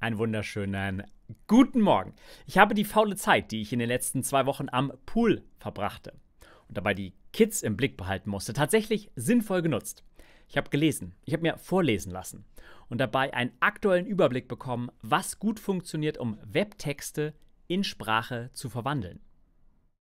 einen wunderschönen guten Morgen. Ich habe die faule Zeit, die ich in den letzten zwei Wochen am Pool verbrachte und dabei die Kids im Blick behalten musste, tatsächlich sinnvoll genutzt. Ich habe gelesen, ich habe mir vorlesen lassen und dabei einen aktuellen Überblick bekommen, was gut funktioniert, um Webtexte in Sprache zu verwandeln.